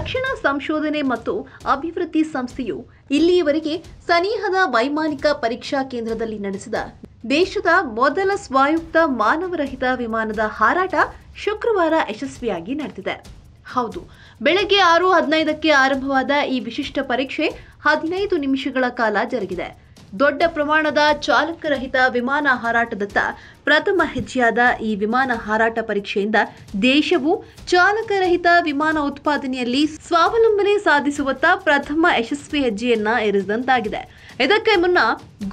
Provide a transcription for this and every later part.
ರಕ್ಷಣಾ ಸಂಶೋಧನೆ ಮತ್ತು ಅಭಿವೃದ್ಧಿ ಸಂಸ್ಥೆಯು ಇಲ್ಲಿಯವರೆಗೆ ಸನಿಹದ ವೈಮಾನಿಕ ಪರೀಕ್ಷಾ ಕೇಂದ್ರದಲ್ಲಿ ನಡೆಸಿದ ದೇಶದ ಮೊದಲ ಸ್ವಾಯುಕ್ತ ಮಾನವರಹಿತ ವಿಮಾನದ ಹಾರಾಟ ಶುಕ್ರವಾರ ಯಶಸ್ವಿಯಾಗಿ ನಡೆದಿದೆ ಹೌದು ಬೆಳಗ್ಗೆ ಆರು ಹದಿನೈದಕ್ಕೆ ಆರಂಭವಾದ ಈ ವಿಶಿಷ್ಟ ಪರೀಕ್ಷೆ ಹದಿನೈದು ನಿಮಿಷಗಳ ಕಾಲ ಜರುಗಿದೆ ದೊಡ್ಡ ಪ್ರಮಾಣದ ಚಾಲಕರಹಿತ ವಿಮಾನ ಹಾರಾಟದತ್ತ ಪ್ರಥಮ ಹೆಜ್ಜೆಯಾದ ಈ ವಿಮಾನ ಹಾರಾಟ ಪರೀಕ್ಷೆಯಿಂದ ದೇಶವು ಚಾಲಕರಹಿತ ವಿಮಾನ ಉತ್ಪಾದನೆಯಲ್ಲಿ ಸ್ವಾವಲಂಬನೆ ಸಾಧಿಸುವತ್ತ ಪ್ರಥಮ ಯಶಸ್ವಿ ಹೆಜ್ಜೆಯನ್ನ ಏರಿಸಿದಂತಾಗಿದೆ ಇದಕ್ಕೆ ಮುನ್ನ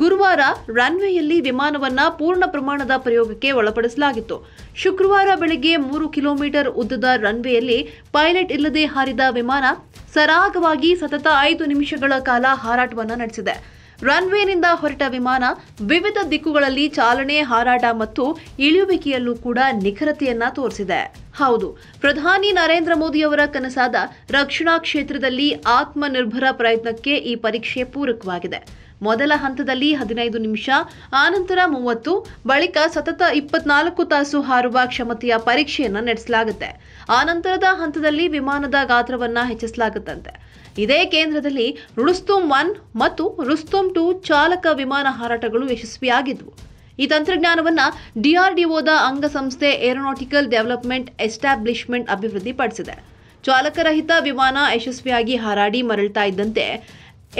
ಗುರುವಾರ ರನ್ವೇಯಲ್ಲಿ ವಿಮಾನವನ್ನ ಪೂರ್ಣ ಪ್ರಮಾಣದ ಪ್ರಯೋಗಕ್ಕೆ ಒಳಪಡಿಸಲಾಗಿತ್ತು ಶುಕ್ರವಾರ ಬೆಳಗ್ಗೆ ಮೂರು ಕಿಲೋಮೀಟರ್ ಉದ್ದದ ರನ್ವೇಯಲ್ಲಿ ಪೈಲಟ್ ಇಲ್ಲದೆ ಹಾರಿದ ವಿಮಾನ ಸರಾಗವಾಗಿ ಸತತ ಐದು ನಿಮಿಷಗಳ ಕಾಲ ಹಾರಾಟವನ್ನು ನಡೆಸಿದೆ ರನ್ವೇನಿಂದ ಹೊರಟ ವಿಮಾನ ವಿವಿಧ ದಿಕ್ಕುಗಳಲ್ಲಿ ಚಾಲನೆ ಹಾರಾಟ ಮತ್ತು ಇಳಿಯುವಿಕೆಯಲ್ಲೂ ಕೂಡ ನಿಖರತೆಯನ್ನ ತೋರಿಸಿದೆ ಹೌದು ಪ್ರಧಾನಿ ನರೇಂದ್ರ ಮೋದಿ ಅವರ ಕನಸಾದ ರಕ್ಷಣಾ ಕ್ಷೇತ್ರದಲ್ಲಿ ಆತ್ಮನಿರ್ಭರ ಪ್ರಯತ್ನಕ್ಕೆ ಈ ಪರೀಕ್ಷೆ ಪೂರಕವಾಗಿದೆ ಮೊದಲ ಹಂತದಲ್ಲಿ ಹದಿನೈದು ನಿಮಿಷ ಆನಂತರ ಮೂವತ್ತು ಬಳಿಕ ಸತತ ಇಪ್ಪತ್ನಾಲ್ಕು ತಾಸು ಹಾರುವ ಕ್ಷಮತೆಯ ಪರೀಕ್ಷೆಯನ್ನು ನಡೆಸಲಾಗುತ್ತೆ ಆನಂತರದ ಹಂತದಲ್ಲಿ ವಿಮಾನದ ಗಾತ್ರವನ್ನು ಹೆಚ್ಚಿಸಲಾಗುತ್ತಂತೆ ಇದೇ ಕೇಂದ್ರದಲ್ಲಿ ರುಸ್ತುಂ ಒನ್ ಮತ್ತು ರುಸ್ತುಂ ಟು ಚಾಲಕ ವಿಮಾನ ಹಾರಾಟಗಳು ಯಶಸ್ವಿಯಾಗಿದ್ವು ಈ ತಂತ್ರಜ್ಞಾನವನ್ನು ಡಿಆರ್ಡಿಒದ ಅಂಗಸಂಸ್ಥೆ ಏರೋನಾಟಿಕಲ್ ಡೆವಲಪ್ಮೆಂಟ್ ಎಸ್ಟಾಬ್ಲಿಷ್ಮೆಂಟ್ ಅಭಿವೃದ್ಧಿಪಡಿಸಿದೆ ಚಾಲಕರಹಿತ ವಿಮಾನ ಯಶಸ್ವಿಯಾಗಿ ಹಾರಾಡಿ ಮರಳ್ತಾ ಇದ್ದಂತೆ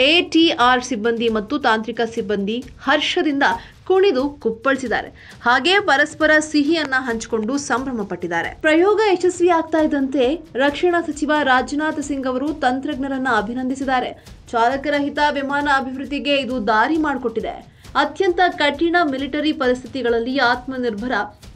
ಎಟಿಆರ್ ಸಿಬ್ಬಂದಿ ಮತ್ತು ತಾಂತ್ರಿಕ ಸಿಬ್ಬಂದಿ ಹರ್ಷದಿಂದ ಕುಣಿದು ಕುಪ್ಪಳಿಸಿದ್ದಾರೆ ಹಾಗೆ ಪರಸ್ಪರ ಸಿಹಿಯನ್ನ ಹಂಚಿಕೊಂಡು ಸಂಭ್ರಮ ಪಟ್ಟಿದ್ದಾರೆ ಪ್ರಯೋಗ ಯಶಸ್ವಿ ಆಗ್ತಾ ಇದ್ದಂತೆ ರಕ್ಷಣಾ ಸಚಿವ ರಾಜನಾಥ್ ಸಿಂಗ್ ಅವರು ತಂತ್ರಜ್ಞರನ್ನ ಅಭಿನಂದಿಸಿದ್ದಾರೆ ಚಾಲಕರಹಿತ ವಿಮಾನ ಅಭಿವೃದ್ಧಿಗೆ ಇದು ದಾರಿ ಮಾಡಿಕೊಟ್ಟಿದೆ ಅತ್ಯಂತ ಕಠಿಣ ಮಿಲಿಟರಿ ಪರಿಸ್ಥಿತಿಗಳಲ್ಲಿ ಆತ್ಮನಿರ್ಭರ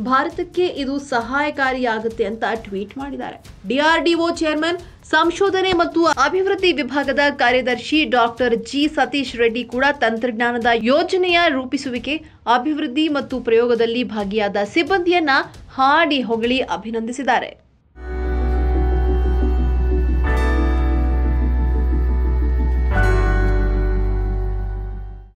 ಭಾರತಕ್ಕೆ ಇದು ಸಹಾಯಕಾರಿಯಾಗುತ್ತೆ ಅಂತ ಟ್ವೀಟ್ ಮಾಡಿದ್ದಾರೆ ಡಿಆರ್ಡಿಒ ಚೇರ್ಮನ್ ಸಂಶೋಧನೆ ಮತ್ತು ಅಭಿವೃದ್ಧಿ ವಿಭಾಗದ ಕಾರ್ಯದರ್ಶಿ ಡಾಕ್ಟರ್ ಜಿ ಸತೀಶ್ ರೆಡ್ಡಿ ಕೂಡ ತಂತ್ರಜ್ಞಾನದ ಯೋಜನೆಯ ರೂಪಿಸುವಿಕೆ ಅಭಿವೃದ್ಧಿ ಮತ್ತು ಪ್ರಯೋಗದಲ್ಲಿ ಭಾಗಿಯಾದ ಸಿಬ್ಬಂದಿಯನ್ನ ಹಾಡಿ ಹೊಗಳಿ ಅಭಿನಂದಿಸಿದ್ದಾರೆ